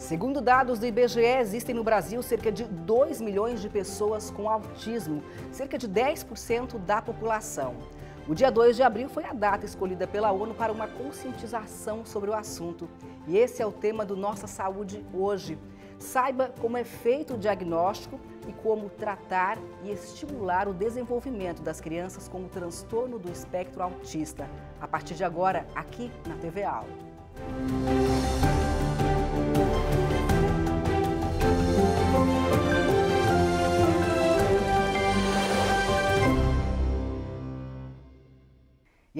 Segundo dados do IBGE, existem no Brasil cerca de 2 milhões de pessoas com autismo, cerca de 10% da população. O dia 2 de abril foi a data escolhida pela ONU para uma conscientização sobre o assunto. E esse é o tema do Nossa Saúde hoje. Saiba como é feito o diagnóstico e como tratar e estimular o desenvolvimento das crianças com o transtorno do espectro autista. A partir de agora, aqui na TVA.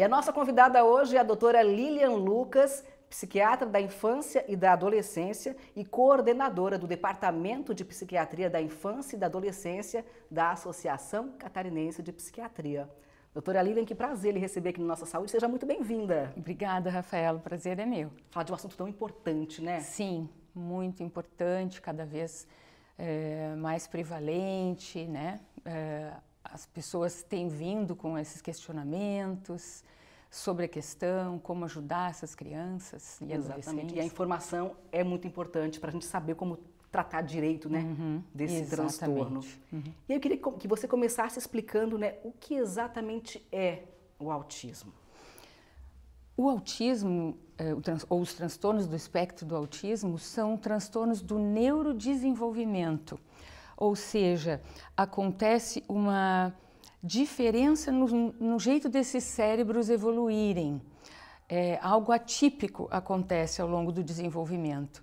E a nossa convidada hoje é a doutora Lilian Lucas, psiquiatra da infância e da adolescência e coordenadora do Departamento de Psiquiatria da Infância e da Adolescência da Associação Catarinense de Psiquiatria. Doutora Lilian, que prazer lhe receber aqui no Nossa Saúde. Seja muito bem-vinda. Obrigada, Rafael. O prazer é meu. Falar de um assunto tão importante, né? Sim, muito importante, cada vez é, mais prevalente, né? É, as pessoas têm vindo com esses questionamentos sobre a questão, como ajudar essas crianças e Exatamente. E a informação é muito importante para a gente saber como tratar direito, né, uhum, desse exatamente. transtorno. Uhum. E eu queria que você começasse explicando, né, o que exatamente é o autismo. O autismo, é, ou os transtornos do espectro do autismo, são transtornos do neurodesenvolvimento, ou seja, acontece uma diferença no, no jeito desses cérebros evoluírem. É, algo atípico acontece ao longo do desenvolvimento.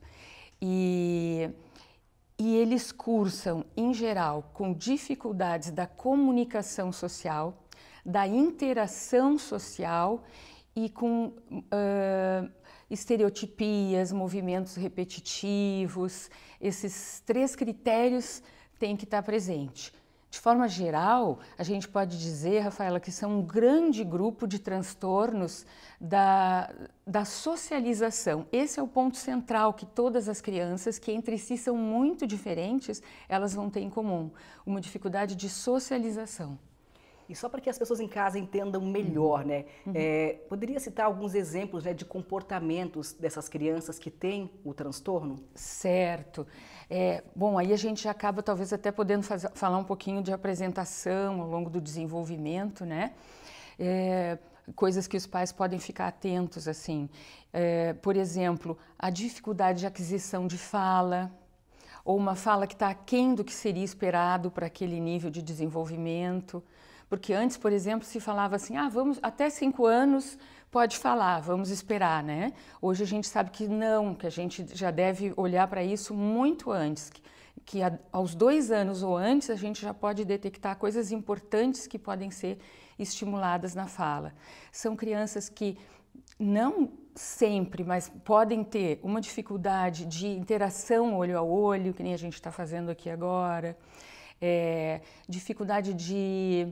E, e eles cursam, em geral, com dificuldades da comunicação social, da interação social e com uh, estereotipias, movimentos repetitivos. Esses três critérios têm que estar presentes de forma geral, a gente pode dizer, Rafaela, que são um grande grupo de transtornos da, da socialização. Esse é o ponto central que todas as crianças, que entre si são muito diferentes, elas vão ter em comum: uma dificuldade de socialização. E só para que as pessoas em casa entendam melhor, né? Uhum. É, poderia citar alguns exemplos né, de comportamentos dessas crianças que têm o transtorno? Certo. É, bom, aí a gente acaba talvez até podendo fazer, falar um pouquinho de apresentação ao longo do desenvolvimento, né? É, coisas que os pais podem ficar atentos, assim. É, por exemplo, a dificuldade de aquisição de fala, ou uma fala que está aquém do que seria esperado para aquele nível de desenvolvimento. Porque antes, por exemplo, se falava assim, ah, vamos até cinco anos pode falar, vamos esperar, né? Hoje a gente sabe que não, que a gente já deve olhar para isso muito antes, que, que a, aos dois anos ou antes a gente já pode detectar coisas importantes que podem ser estimuladas na fala. São crianças que não sempre, mas podem ter uma dificuldade de interação olho a olho, que nem a gente está fazendo aqui agora, é, dificuldade de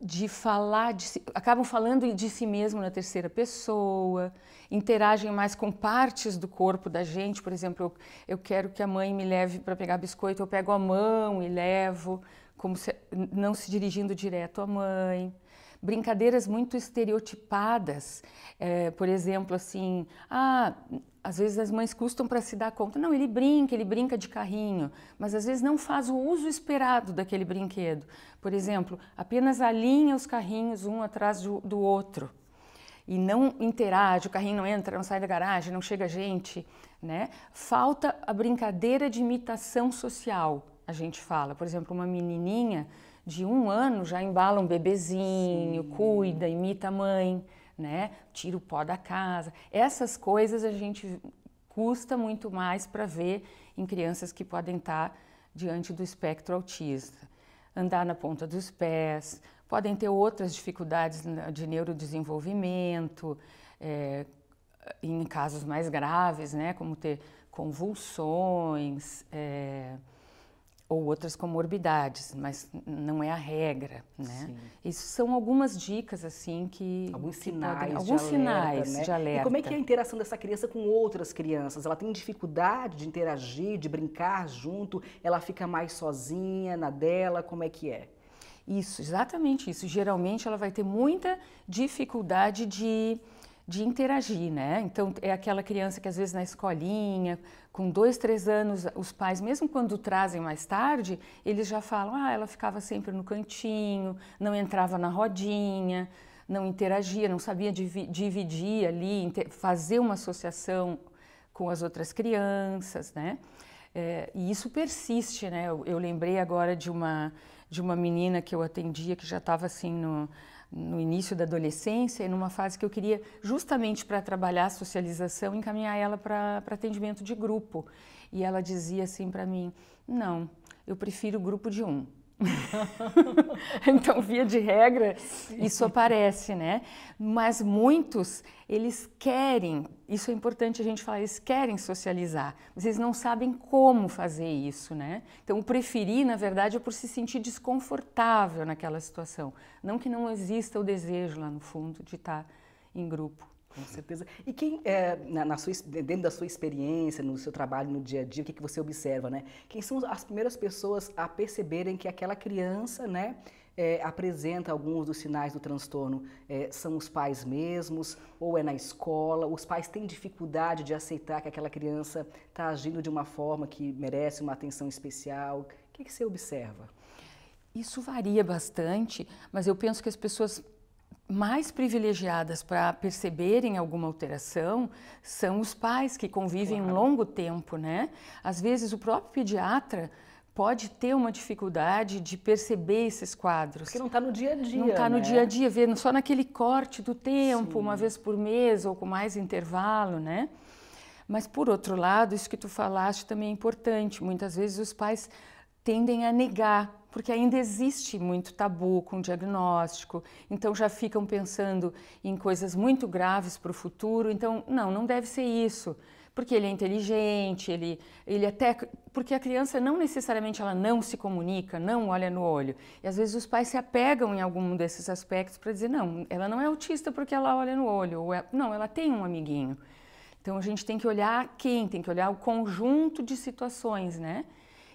de falar, de si, acabam falando de si mesmo na terceira pessoa, interagem mais com partes do corpo da gente. Por exemplo, eu, eu quero que a mãe me leve para pegar biscoito, eu pego a mão e levo, como se, não se dirigindo direto à mãe. Brincadeiras muito estereotipadas, é, por exemplo, assim, ah, às vezes as mães custam para se dar conta. Não, ele brinca, ele brinca de carrinho, mas às vezes não faz o uso esperado daquele brinquedo. Por exemplo, apenas alinha os carrinhos um atrás do, do outro e não interage, o carrinho não entra, não sai da garagem, não chega gente, né? Falta a brincadeira de imitação social, a gente fala. Por exemplo, uma menininha de um ano já embala um bebezinho, Sim. cuida, imita a mãe né? Tira o pó da casa. Essas coisas a gente custa muito mais para ver em crianças que podem estar diante do espectro autista. Andar na ponta dos pés, podem ter outras dificuldades de neurodesenvolvimento, é, em casos mais graves, né, como ter convulsões, é, ou outras comorbidades, mas não é a regra, né? Sim. Isso são algumas dicas assim que alguns sinais, podem, alguns de, sinais alerta, né? de alerta. E como é que é a interação dessa criança com outras crianças? Ela tem dificuldade de interagir, de brincar junto? Ela fica mais sozinha na dela? Como é que é? Isso, exatamente isso. Geralmente ela vai ter muita dificuldade de de interagir, né? Então é aquela criança que às vezes na escolinha, com dois, três anos, os pais, mesmo quando trazem mais tarde, eles já falam: ah, ela ficava sempre no cantinho, não entrava na rodinha, não interagia, não sabia dividir ali, fazer uma associação com as outras crianças, né? É, e isso persiste, né? Eu, eu, lembrei agora de uma de uma menina que eu atendia que já estava assim no no início da adolescência e numa fase que eu queria, justamente para trabalhar a socialização, encaminhar ela para atendimento de grupo. E ela dizia assim para mim: não, eu prefiro grupo de um. então, via de regra, Sim. isso aparece, né? Mas muitos, eles querem, isso é importante a gente falar, eles querem socializar, mas eles não sabem como fazer isso, né? Então, preferir, na verdade, é por se sentir desconfortável naquela situação. Não que não exista o desejo lá no fundo de estar em grupo. Com certeza. E quem, é, na, na, sua, dentro da sua experiência, no seu trabalho, no dia a dia, o que, que você observa, né? Quem são as primeiras pessoas a perceberem que aquela criança, né, é, apresenta alguns dos sinais do transtorno? É, são os pais mesmos ou é na escola? Os pais têm dificuldade de aceitar que aquela criança está agindo de uma forma que merece uma atenção especial? O que, que você observa? Isso varia bastante, mas eu penso que as pessoas mais privilegiadas para perceberem alguma alteração são os pais que convivem claro. um longo tempo, né? Às vezes o próprio pediatra pode ter uma dificuldade de perceber esses quadros. Porque não está no dia a dia. Não está né? no dia a dia, vendo só naquele corte do tempo, Sim. uma vez por mês ou com mais intervalo, né? Mas por outro lado, isso que tu falaste também é importante. Muitas vezes os pais tendem a negar porque ainda existe muito tabu com o diagnóstico, então já ficam pensando em coisas muito graves para o futuro. Então, não, não deve ser isso, porque ele é inteligente, ele, ele até. Porque a criança não necessariamente ela não se comunica, não olha no olho. E às vezes os pais se apegam em algum desses aspectos para dizer, não, ela não é autista porque ela olha no olho, ou é, não, ela tem um amiguinho. Então a gente tem que olhar quem, tem que olhar o conjunto de situações, né?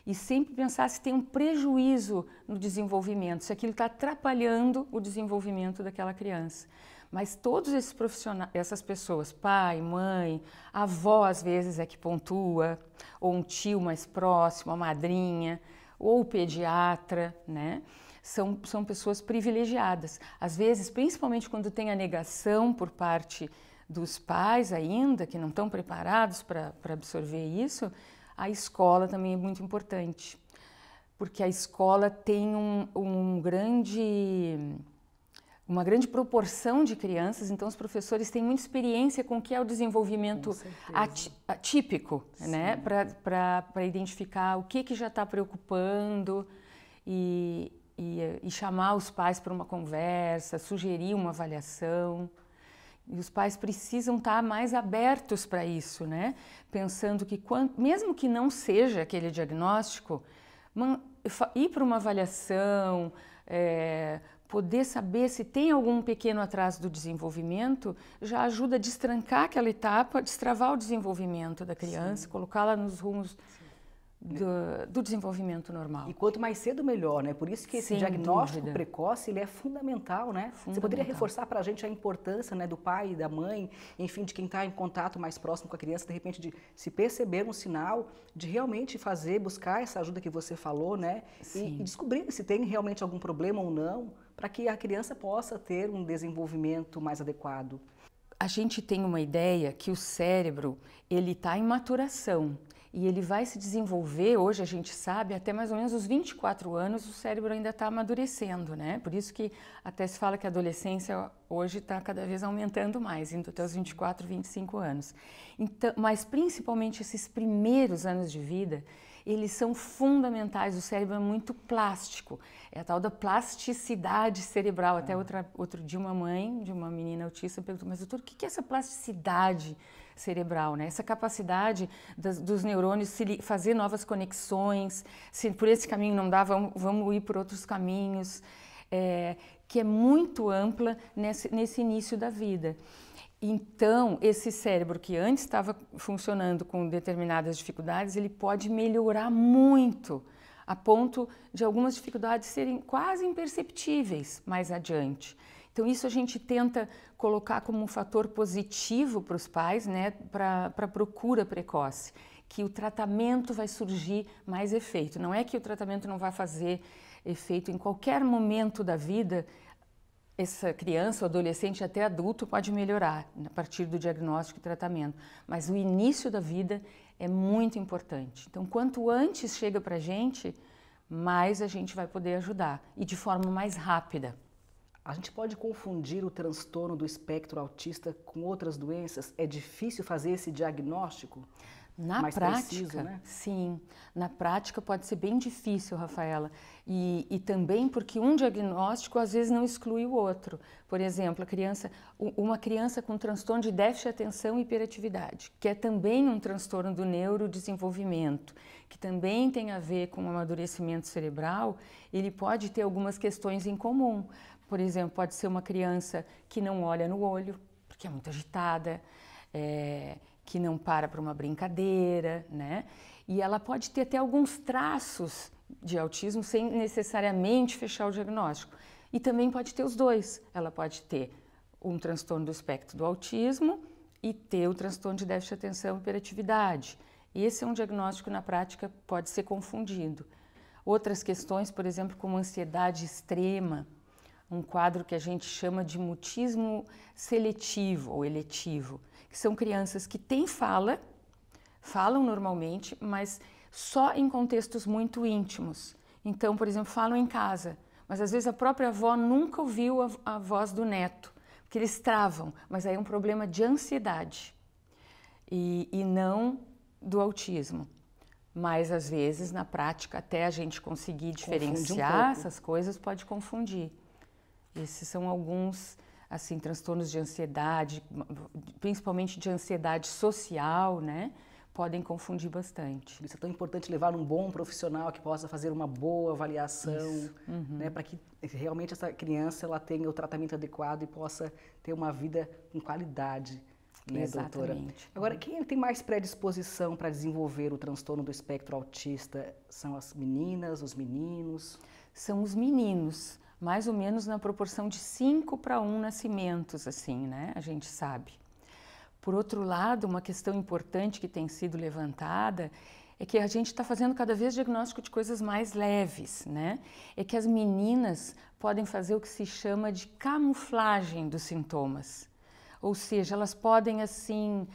e sempre pensar se tem um prejuízo no desenvolvimento, se aquilo está atrapalhando o desenvolvimento daquela criança. Mas todos esses profissionais, essas pessoas, pai, mãe, avó às vezes é que pontua, ou um tio mais próximo, a madrinha, ou o pediatra, né? São, são pessoas privilegiadas. Às vezes, principalmente quando tem a negação por parte dos pais ainda, que não estão preparados para absorver isso, a escola também é muito importante, porque a escola tem um, um grande uma grande proporção de crianças, então os professores têm muita experiência com o que é o desenvolvimento atípico, né? Para identificar o que, que já está preocupando e, e, e chamar os pais para uma conversa, sugerir uma avaliação. E os pais precisam estar tá mais abertos para isso, né? Pensando que, quando, mesmo que não seja aquele diagnóstico, ir para uma avaliação, é, poder saber se tem algum pequeno atraso do desenvolvimento, já ajuda a destrancar aquela etapa, destravar o desenvolvimento da criança, colocá-la nos rumos Sim. Né? do, do, desenvolvimento normal. E quanto mais cedo, melhor, né? Por isso que esse Sem diagnóstico dúvida. precoce ele é fundamental, né? Fundamental. Você poderia reforçar para a gente a importância né, do pai, da mãe, enfim, de quem está em contato mais próximo com a criança, de repente, de se perceber um sinal, de realmente fazer, buscar essa ajuda que você falou, né? Sim. E, e descobrir se tem realmente algum problema ou não, para que a criança possa ter um desenvolvimento mais adequado. A gente tem uma ideia que o cérebro ele está em maturação e ele vai se desenvolver, hoje a gente sabe, até mais ou menos os 24 anos o cérebro ainda está amadurecendo, né? Por isso que até se fala que a adolescência hoje está cada vez aumentando mais, indo até os 24, 25 anos. Então, mas principalmente esses primeiros anos de vida, eles são fundamentais, o cérebro é muito plástico, é a tal da plasticidade cerebral. Até ah. outra, outro dia uma mãe de uma menina autista perguntou, mas doutor, o que é essa plasticidade cerebral? cerebral, né? Essa capacidade das, dos neurônios se fazer novas conexões, se por esse caminho não dá, vamos, vamos ir por outros caminhos, é, que é muito ampla nesse, nesse início da vida. Então, esse cérebro que antes estava funcionando com determinadas dificuldades, ele pode melhorar muito, a ponto de algumas dificuldades serem quase imperceptíveis mais adiante. Então, isso a gente tenta colocar como um fator positivo para os pais, né, para a procura precoce, que o tratamento vai surgir mais efeito. Não é que o tratamento não vai fazer efeito em qualquer momento da vida, essa criança, adolescente até adulto pode melhorar a partir do diagnóstico e tratamento, mas o início da vida é muito importante. Então, quanto antes chega para a gente, mais a gente vai poder ajudar e de forma mais rápida. A gente pode confundir o transtorno do espectro autista com outras doenças? É difícil fazer esse diagnóstico? Na Mais prática, preciso, né? sim. Na prática pode ser bem difícil, Rafaela. E, e, também porque um diagnóstico às vezes não exclui o outro. Por exemplo, criança, uma criança com transtorno de déficit de atenção e hiperatividade, que é também um transtorno do neurodesenvolvimento, que também tem a ver com o amadurecimento cerebral, ele pode ter algumas questões em comum. Por exemplo, pode ser uma criança que não olha no olho, porque é muito agitada, é, que não para para uma brincadeira, né? E ela pode ter até alguns traços de autismo sem necessariamente fechar o diagnóstico. E também pode ter os dois. Ela pode ter um transtorno do espectro do autismo e ter o transtorno de déficit de atenção e hiperatividade. Esse é um diagnóstico na prática pode ser confundido. Outras questões, por exemplo, como ansiedade extrema, um quadro que a gente chama de mutismo seletivo ou eletivo, que são crianças que têm fala, falam normalmente, mas só em contextos muito íntimos. Então, por exemplo, falam em casa, mas às vezes a própria avó nunca ouviu a, a voz do neto, porque eles travam, mas aí é um problema de ansiedade e, e não do autismo. Mas às vezes, na prática, até a gente conseguir diferenciar um essas coisas, pode confundir. Esses são alguns assim transtornos de ansiedade, principalmente de ansiedade social, né? Podem confundir bastante. Isso é tão importante levar um bom profissional que possa fazer uma boa avaliação, uhum. né, para que realmente essa criança ela tenha o tratamento adequado e possa ter uma vida com qualidade né, Exatamente. doutora? Agora, quem tem mais predisposição para desenvolver o transtorno do espectro autista são as meninas, os meninos? São os meninos mais ou menos na proporção de 5 para 1 nascimentos, assim, né? A gente sabe. Por outro lado, uma questão importante que tem sido levantada é que a gente está fazendo cada vez diagnóstico de coisas mais leves, né? É que as meninas podem fazer o que se chama de camuflagem dos sintomas. Ou seja, elas podem, assim,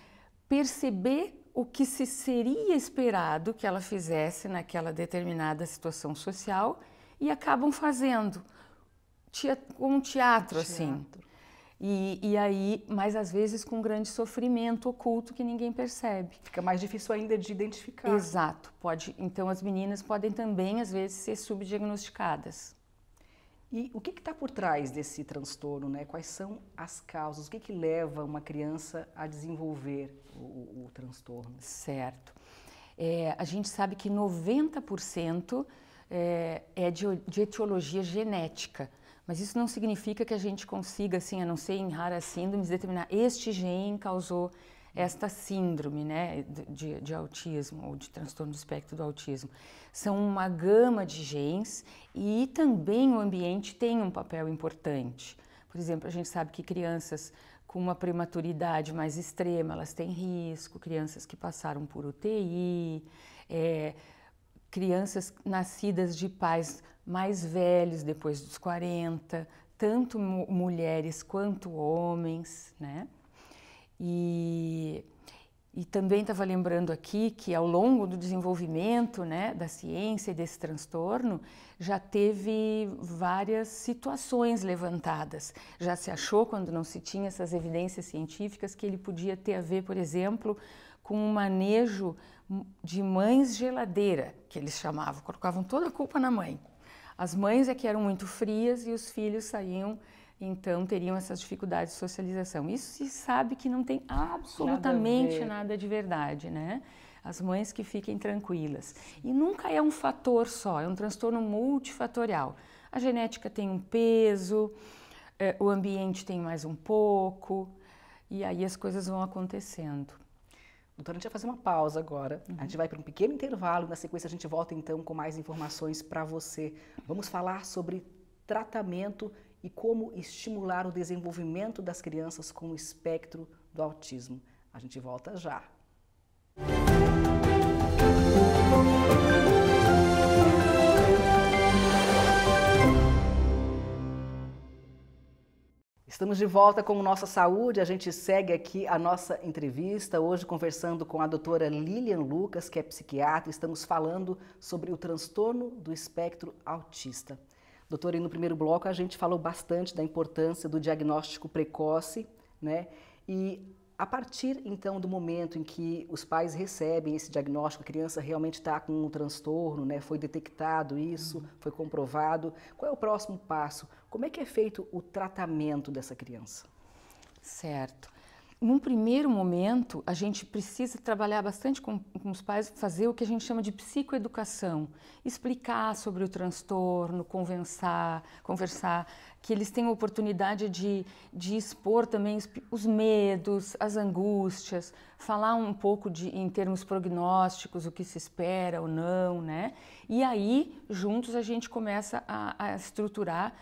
perceber o que se seria esperado que ela fizesse naquela determinada situação social e acabam fazendo teatro, um teatro, assim. teatro. assim. E, e, aí, mas às vezes com um grande sofrimento oculto que ninguém percebe. Fica mais difícil ainda de identificar. Exato. Pode, então as meninas podem também às vezes ser subdiagnosticadas. E o que está por trás desse transtorno, né? Quais são as causas? O que, que leva uma criança a desenvolver o, o transtorno? Certo. É, a gente sabe que 90% é, é de, de etiologia genética. Mas isso não significa que a gente consiga, assim, a não ser em raras síndromes, determinar este gene causou esta síndrome né, de, de, autismo ou de transtorno do espectro do autismo. São uma gama de genes e também o ambiente tem um papel importante. Por exemplo, a gente sabe que crianças com uma prematuridade mais extrema, elas têm risco, crianças que passaram por UTI, é, eh, crianças nascidas de pais mais velhos, depois dos 40, tanto mulheres quanto homens, né? E, e também estava lembrando aqui que ao longo do desenvolvimento né, da ciência e desse transtorno, já teve várias situações levantadas. Já se achou, quando não se tinha essas evidências científicas, que ele podia ter a ver, por exemplo, com o um manejo de mães geladeira, que eles chamavam, colocavam toda a culpa na mãe. As mães é que eram muito frias e os filhos saíam, então teriam essas dificuldades de socialização. Isso se sabe que não tem absolutamente nada, nada de verdade, né? As mães que fiquem tranquilas. E nunca é um fator só, é um transtorno multifatorial. A genética tem um peso, eh, o ambiente tem mais um pouco, e aí as coisas vão acontecendo. Doutora, então, a gente vai fazer uma pausa agora. Uhum. A gente uhum. vai para um pequeno intervalo. Na sequência, a gente volta então com mais informações para você. Vamos falar sobre tratamento e como estimular o desenvolvimento das crianças com o espectro do autismo. A gente volta já. Música Estamos de volta com Nossa Saúde. A gente segue aqui a nossa entrevista, hoje conversando com a doutora Lilian Lucas, que é psiquiatra. Estamos falando sobre o transtorno do espectro autista. Doutora, e no primeiro bloco a gente falou bastante da importância do diagnóstico precoce, né? E a partir então do momento em que os pais recebem esse diagnóstico, a criança realmente está com um transtorno, né? Foi detectado isso, uhum. foi comprovado. Qual é o próximo passo? Como é que é feito o tratamento dessa criança? Certo. Num primeiro momento, a gente precisa trabalhar bastante com, com, os pais, fazer o que a gente chama de psicoeducação, explicar sobre o transtorno, conversar, conversar, que eles tenham oportunidade de, de expor também os, os medos, as angústias, falar um pouco de, em termos prognósticos, o que se espera ou não, né? E aí, juntos, a gente começa a, a estruturar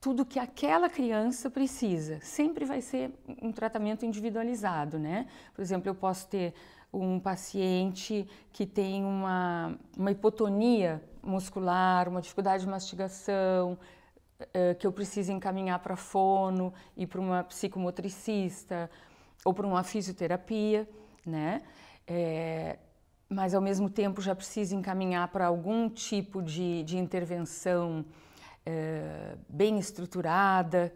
tudo que aquela criança precisa. Sempre vai ser um tratamento individualizado, né? Por exemplo, eu posso ter um paciente que tem uma, uma hipotonia muscular, uma dificuldade de mastigação, uh, que eu preciso encaminhar para fono e para uma psicomotricista ou para uma fisioterapia, né? É, mas ao mesmo tempo já preciso encaminhar para algum tipo de, de intervenção eh, bem estruturada,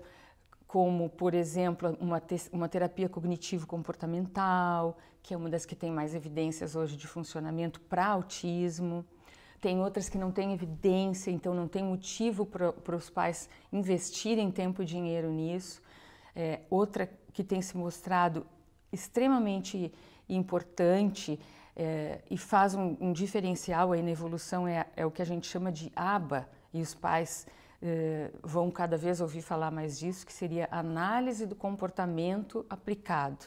como, por exemplo, uma, te uma terapia cognitivo-comportamental, que é uma das que tem mais evidências hoje de funcionamento para autismo. Tem outras que não têm evidência, então não tem motivo para os pais investirem tempo e dinheiro nisso. É, outra que tem se mostrado extremamente importante é, e faz um, um, diferencial aí na evolução é, é, o que a gente chama de aba, e os pais eh, vão cada vez ouvir falar mais disso, que seria análise do comportamento aplicado,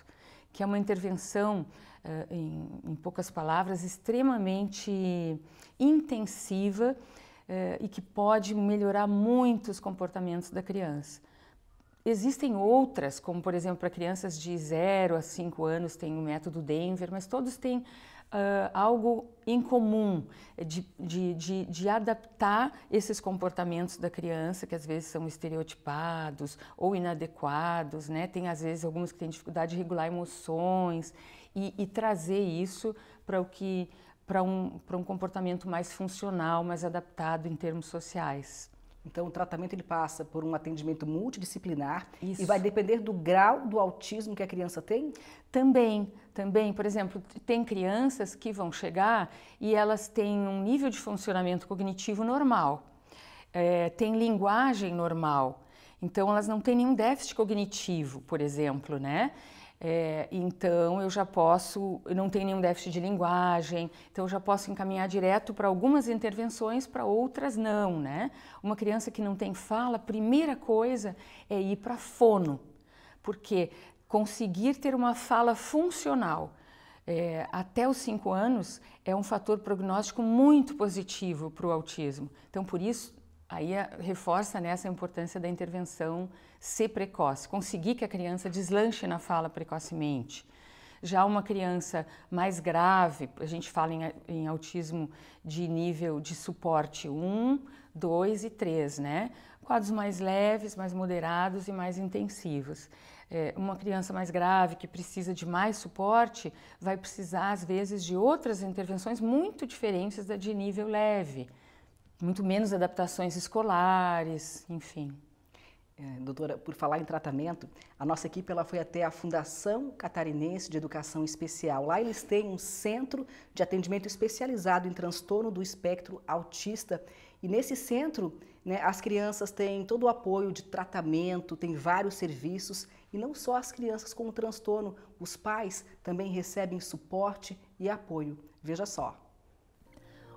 que é uma intervenção, eh, em, em, poucas palavras, extremamente intensiva eh, e que pode melhorar muito os comportamentos da criança. Existem outras, como por exemplo para crianças de 0 a 5 anos tem o método Denver, mas todos têm uh, algo incomum de, de, de, de, adaptar esses comportamentos da criança, que às vezes são estereotipados ou inadequados, né? Tem às vezes alguns que têm dificuldade de regular emoções e, e trazer isso para o que para um, um comportamento mais funcional, mais adaptado em termos sociais. Então, o tratamento ele passa por um atendimento multidisciplinar Isso. e vai depender do grau do autismo que a criança tem? Também, também. Por exemplo, tem crianças que vão chegar e elas têm um nível de funcionamento cognitivo normal, é, tem linguagem normal. Então, elas não têm nenhum déficit cognitivo, por exemplo, né? É, então eu já posso, eu não tenho nenhum déficit de linguagem, então eu já posso encaminhar direto para algumas intervenções, para outras não, né? Uma criança que não tem fala, a primeira coisa é ir para fono, porque conseguir ter uma fala funcional é, até os 5 anos é um fator prognóstico muito positivo para o autismo. Então, por isso, Aí a, eh, reforça né, importância da intervenção ser precoce, conseguir que a criança deslanche na fala precocemente. Já uma criança mais grave, a gente fala em, em autismo de nível de suporte 1, 2 e 3, né? Quadros mais leves, mais moderados e mais intensivos. É, uma criança mais grave que precisa de mais suporte vai precisar, às vezes, de outras intervenções muito diferentes da de nível leve muito menos adaptações escolares, enfim. É, doutora, por falar em tratamento, a nossa equipe ela foi até a Fundação Catarinense de Educação Especial. Lá eles têm um centro de atendimento especializado em transtorno do espectro autista. E nesse centro, né, as crianças têm todo o apoio de tratamento, tem vários serviços. E não só as crianças com o transtorno, os pais também recebem suporte e apoio. Veja só.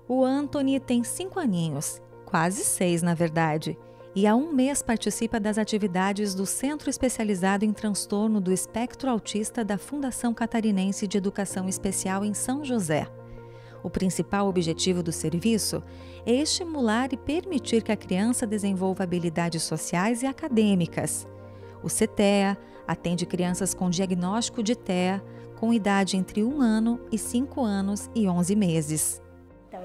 O Anthony tem cinco aninhos, quase seis na verdade, e há um mês participa das atividades do Centro Especializado em Transtorno do Espectro Autista da Fundação Catarinense de Educação Especial em São José. O principal objetivo do serviço é estimular e permitir que a criança desenvolva habilidades sociais e acadêmicas. O CTEA atende crianças com diagnóstico de TEA com idade entre 1 ano e 5 anos e 11 meses.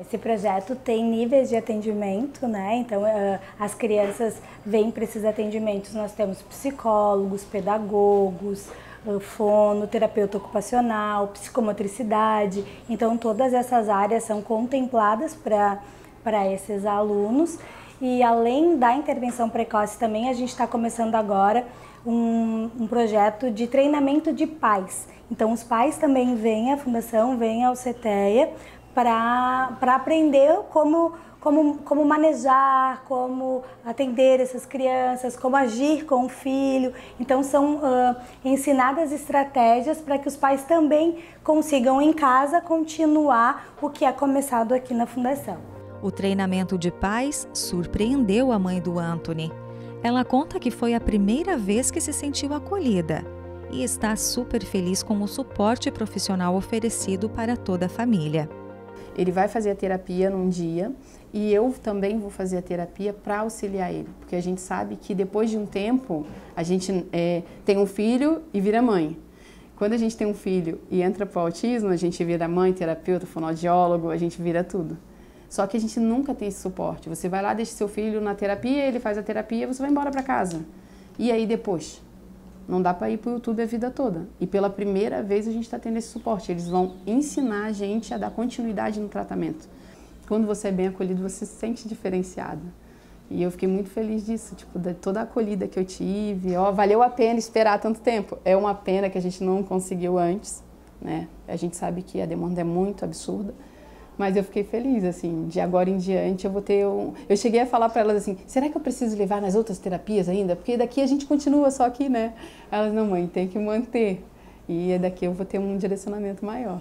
Esse projeto tem níveis de atendimento, né? Então, eh, as crianças vêm para esses atendimentos. Nós temos psicólogos, pedagogos, eh, fono, terapeuta ocupacional, psicomotricidade. Então, todas essas áreas são contempladas para esses alunos. E além da intervenção precoce, também a gente está começando agora um, um, projeto de treinamento de pais. Então, os pais também vêm à Fundação, vêm ao CETEA para aprender como, como, como manejar, como atender essas crianças, como agir com o filho. Então, são uh, ensinadas estratégias para que os pais também consigam em casa continuar o que é começado aqui na Fundação. O treinamento de pais surpreendeu a mãe do Anthony. Ela conta que foi a primeira vez que se sentiu acolhida e está super feliz com o suporte profissional oferecido para toda a família. Ele vai fazer a terapia num dia e eu também vou fazer a terapia para auxiliar ele, porque a gente sabe que depois de um tempo a gente é, tem um filho e vira mãe. Quando a gente tem um filho e entra para o autismo, a gente vira mãe, terapeuta, fonoaudiólogo, a gente vira tudo. Só que a gente nunca tem esse suporte. Você vai lá, deixa seu filho na terapia, ele faz a terapia, você vai embora para casa. E aí depois? Não dá para ir para o YouTube a vida toda. E pela primeira vez a gente está tendo esse suporte. Eles vão ensinar a gente a dar continuidade no tratamento. Quando você é bem acolhido, você se sente diferenciado. E eu fiquei muito feliz disso, tipo, de toda a acolhida que eu tive. Ó, valeu a pena esperar tanto tempo. É uma pena que a gente não conseguiu antes, né? A gente sabe que a demanda é muito absurda mas eu fiquei feliz, assim, de agora em diante eu vou ter um... Eu cheguei a falar para elas assim, será que eu preciso levar nas outras terapias ainda? Porque daqui a gente continua só aqui, né? Elas, não mãe, tem que manter. E é daqui eu vou ter um direcionamento maior.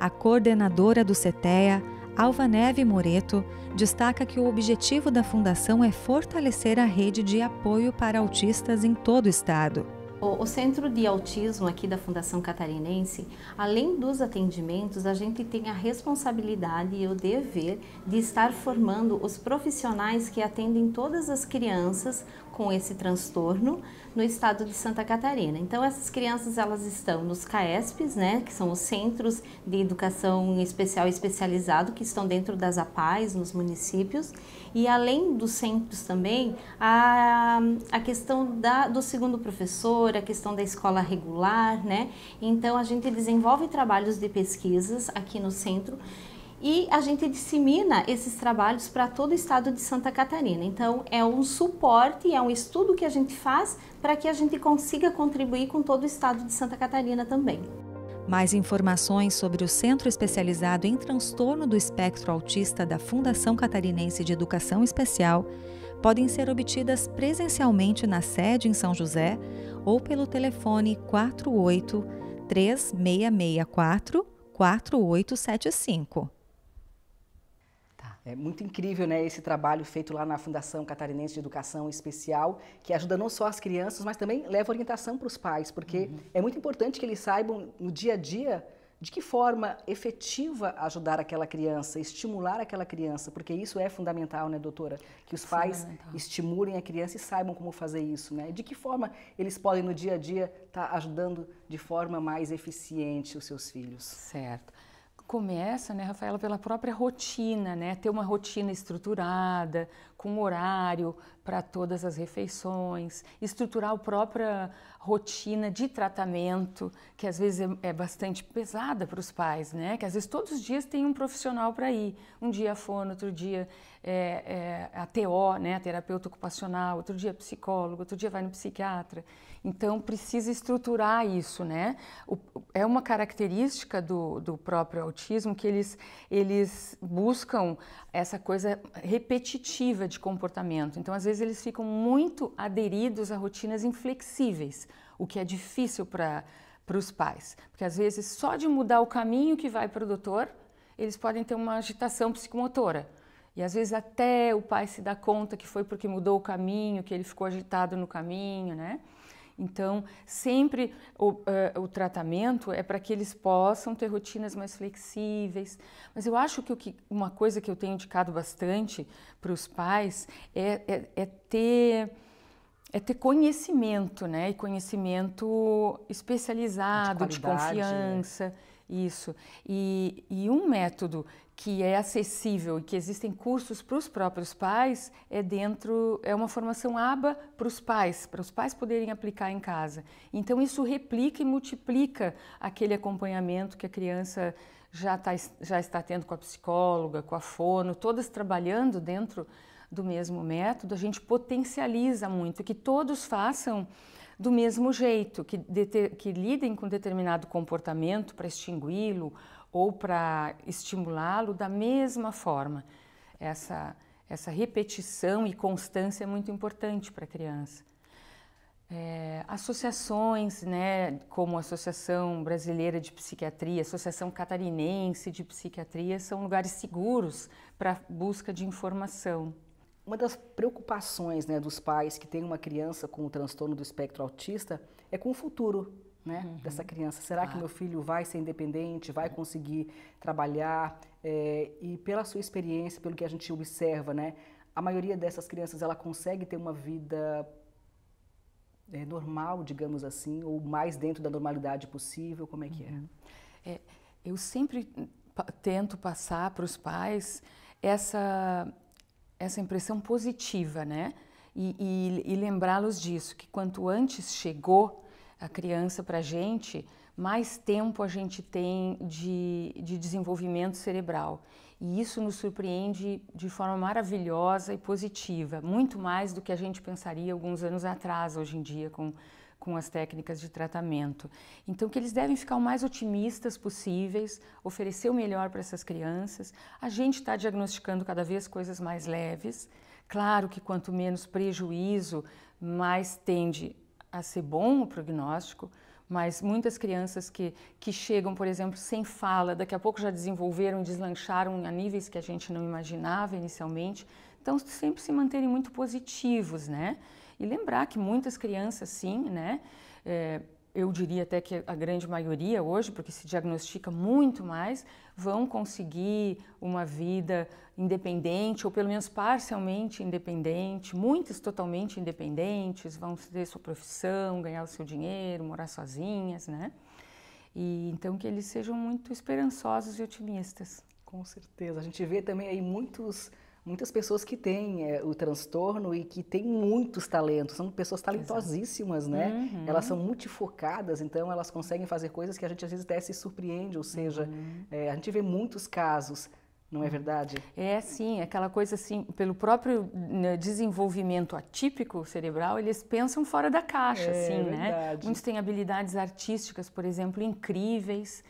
A coordenadora do CETEA, Alva Neve Moreto destaca que o objetivo da fundação é fortalecer a rede de apoio para autistas em todo o estado. O, Centro de Autismo aqui da Fundação Catarinense, além dos atendimentos, a gente tem a responsabilidade e o dever de estar formando os profissionais que atendem todas as crianças com esse transtorno no estado de Santa Catarina. Então essas crianças elas estão nos CAESPs, né, que são os centros de educação especial e especializado que estão dentro das APAES nos municípios e além dos centros também a, a questão da, do segundo professor, a questão da escola regular, né? Então a gente desenvolve trabalhos de pesquisas aqui no centro e a gente dissemina esses trabalhos para todo o estado de Santa Catarina. Então, é um suporte, é um estudo que a gente faz para que a gente consiga contribuir com todo o estado de Santa Catarina também. Mais informações sobre o Centro Especializado em Transtorno do Espectro Autista da Fundação Catarinense de Educação Especial podem ser obtidas presencialmente na sede em São José ou pelo telefone 48 3664 4875. É muito incrível né, esse trabalho feito lá na Fundação Catarinense de Educação Especial, que ajuda não só as crianças, mas também leva orientação para os pais, porque uhum. é muito importante que eles saibam no dia a dia de que forma efetiva ajudar aquela criança, estimular aquela criança, porque isso é fundamental, né, doutora? Que os pais estimulem a criança e saibam como fazer isso, né? De que forma eles podem no dia a dia estar tá ajudando de forma mais eficiente os seus filhos. Certo começa, né, Rafaela, pela própria rotina, né? Ter uma rotina estruturada, com horário para todas as refeições, estruturar a própria rotina de tratamento, que às vezes é, é bastante pesada para os pais, né? Que às vezes todos os dias tem um profissional para ir, um dia a fono, outro dia é, é, a TO, né? A terapeuta ocupacional, outro dia psicólogo, outro dia vai no psiquiatra. Então, precisa estruturar isso, né? O, é uma característica do, do próprio autismo que eles, eles buscam essa coisa repetitiva de comportamento. Então, às vezes, eles ficam muito aderidos a rotinas inflexíveis, o que é difícil para os pais. Porque, às vezes, só de mudar o caminho que vai para o doutor, eles podem ter uma agitação psicomotora. E às vezes até o pai se dá conta que foi porque mudou o caminho, que ele ficou agitado no caminho, né? Então, sempre o, uh, o tratamento é para que eles possam ter rotinas mais flexíveis. Mas eu acho que, que uma coisa que eu tenho indicado bastante para os pais é, é, é ter é ter conhecimento, né? E conhecimento especializado, de, de confiança. Né? Isso. E, e um método que é acessível e que existem cursos para os próprios pais é dentro é uma formação aba para os pais para os pais poderem aplicar em casa então isso replica e multiplica aquele acompanhamento que a criança já, tá, já está tendo com a psicóloga com a fono todas trabalhando dentro do mesmo método a gente potencializa muito que todos façam do mesmo jeito, que, deter, que lidem com determinado comportamento para extingui-lo ou para estimulá-lo da mesma forma. Essa, essa repetição e constância é muito importante para a criança. É, associações, né, como a Associação Brasileira de Psiquiatria, Associação Catarinense de Psiquiatria, são lugares seguros para busca de informação. Uma das preocupações né, dos pais que têm uma criança com o transtorno do espectro autista é com o futuro né, uhum. dessa criança. Será que meu filho vai ser independente, vai conseguir trabalhar? É, e pela sua experiência, pelo que a gente observa, né, a maioria dessas crianças ela consegue ter uma vida é, normal, digamos assim, ou mais dentro da normalidade possível? Como é que é? Uhum. é eu sempre tento passar para os pais essa essa impressão positiva, né? E, e, e lembrá-los disso, que quanto antes chegou a criança para a gente, mais tempo a gente tem de, de desenvolvimento cerebral. E isso nos surpreende de forma maravilhosa e positiva, muito mais do que a gente pensaria alguns anos atrás, hoje em dia, com com as técnicas de tratamento. Então, que eles devem ficar o mais otimistas possíveis, oferecer o melhor para essas crianças. A gente está diagnosticando cada vez coisas mais leves. Claro que quanto menos prejuízo, mais tende a ser bom o prognóstico, mas muitas crianças que, que chegam, por exemplo, sem fala, daqui a pouco já desenvolveram, deslancharam a níveis que a gente não imaginava inicialmente, então sempre se manterem muito positivos, né? E lembrar que muitas crianças, sim, né? É, eu diria até que a grande maioria hoje, porque se diagnostica muito mais, vão conseguir uma vida independente, ou pelo menos parcialmente independente, muitas totalmente independentes, vão ter sua profissão, ganhar o seu dinheiro, morar sozinhas, né? E então que eles sejam muito esperançosos e otimistas. Com certeza. A gente vê também aí muitos muitas pessoas que têm é, o transtorno e que têm muitos talentos, são pessoas talentosíssimas, Exato. né? Uhum. Elas são multifocadas, então elas conseguem fazer coisas que a gente às vezes até se surpreende, ou seja, uhum. é, a gente vê muitos casos não é uhum. verdade? É, sim, é aquela coisa assim, pelo próprio né, desenvolvimento atípico cerebral, eles pensam fora da caixa, é, assim, né? Verdade. Muitos têm habilidades artísticas, por exemplo, incríveis,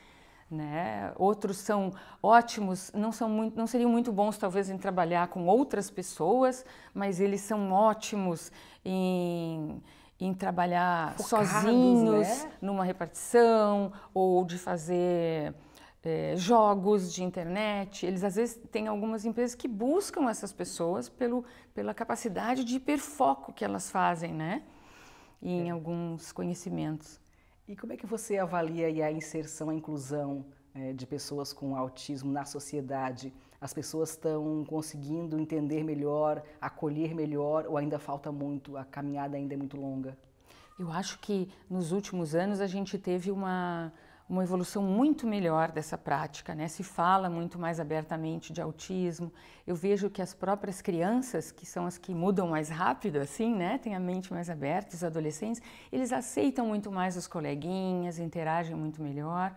né? Outros são ótimos, não, são muito, não seriam muito bons talvez em trabalhar com outras pessoas, mas eles são ótimos em, em trabalhar Focados, sozinhos né? numa repartição ou de fazer é, jogos de internet. Eles às vezes têm algumas empresas que buscam essas pessoas pelo, pela capacidade de hiperfoco que elas fazem, né? em é. alguns conhecimentos. E como é que você avalia a inserção, a inclusão é, de pessoas com autismo na sociedade? As pessoas estão conseguindo entender melhor, acolher melhor ou ainda falta muito? A caminhada ainda é muito longa? Eu acho que nos últimos anos a gente teve uma uma evolução muito melhor dessa prática, né? Se fala muito mais abertamente de autismo. Eu vejo que as próprias crianças, que são as que mudam mais rápido, assim, né? Têm a mente mais aberta, os adolescentes, eles aceitam muito mais os coleguinhas, interagem muito melhor.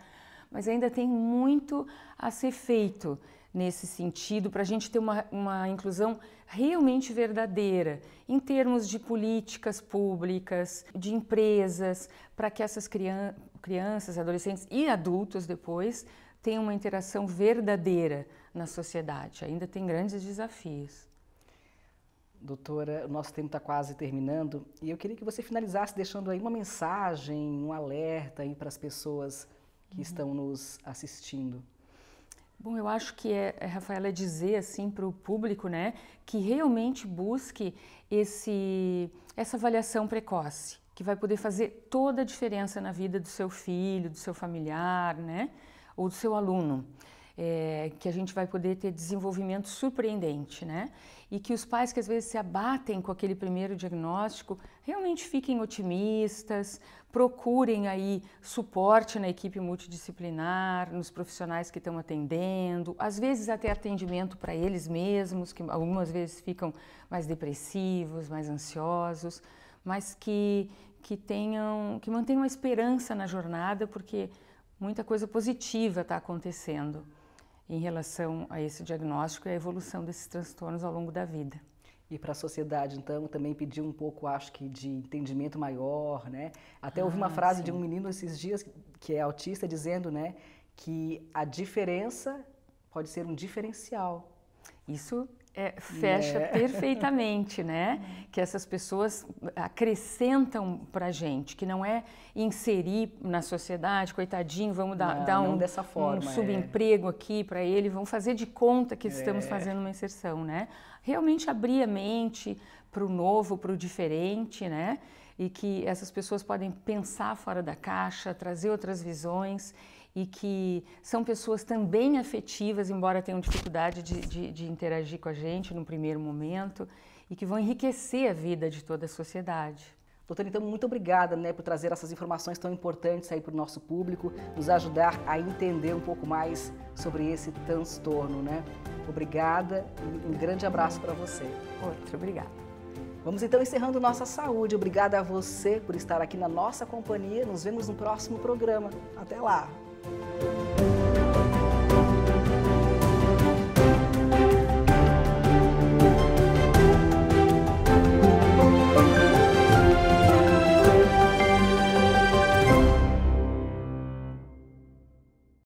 Mas ainda tem muito a ser feito nesse sentido para a gente ter uma, uma inclusão realmente verdadeira em termos de políticas públicas, de empresas, para que essas crianças crianças, adolescentes e adultos depois têm uma interação verdadeira na sociedade. Ainda tem grandes desafios. Doutora, o nosso tempo está quase terminando e eu queria que você finalizasse deixando aí uma mensagem, um alerta aí para as pessoas que uhum. estão nos assistindo. Bom, eu acho que é, é Rafaela, é dizer assim para o público, né, que realmente busque esse, essa avaliação precoce que vai poder fazer toda a diferença na vida do seu filho, do seu familiar, né? Ou do seu aluno. É, que a gente vai poder ter desenvolvimento surpreendente, né? E que os pais que às vezes se abatem com aquele primeiro diagnóstico realmente fiquem otimistas, procurem aí suporte na equipe multidisciplinar, nos profissionais que estão atendendo, às vezes até atendimento para eles mesmos, que algumas vezes ficam mais depressivos, mais ansiosos, mas que que tenham, que mantenham a esperança na jornada, porque muita coisa positiva está acontecendo em relação a esse diagnóstico e a evolução desses transtornos ao longo da vida. E para a sociedade, então, também pedir um pouco, acho que, de entendimento maior, né? Até ah, ouvi uma ah, frase sim. de um menino esses dias, que é autista, dizendo, né, que a diferença pode ser um diferencial. Isso é, fecha é. perfeitamente, né? Uhum. Que essas pessoas acrescentam para gente, que não é inserir na sociedade, coitadinho, vamos dar, não, dar um, dessa forma, um é. subemprego é. aqui para ele, vamos fazer de conta que estamos é. fazendo uma inserção, né? Realmente abrir a mente para o novo, para o diferente, né? E que essas pessoas podem pensar fora da caixa, trazer outras visões e que são pessoas também afetivas, embora tenham dificuldade de, de, de interagir com a gente no primeiro momento, e que vão enriquecer a vida de toda a sociedade. Doutora, então, muito obrigada né, por trazer essas informações tão importantes aí para o nosso público, nos ajudar a entender um pouco mais sobre esse transtorno, né? Obrigada e um grande abraço para você. Outro, obrigada. Vamos então encerrando nossa saúde. Obrigada a você por estar aqui na nossa companhia. Nos vemos no próximo programa. Até lá! Música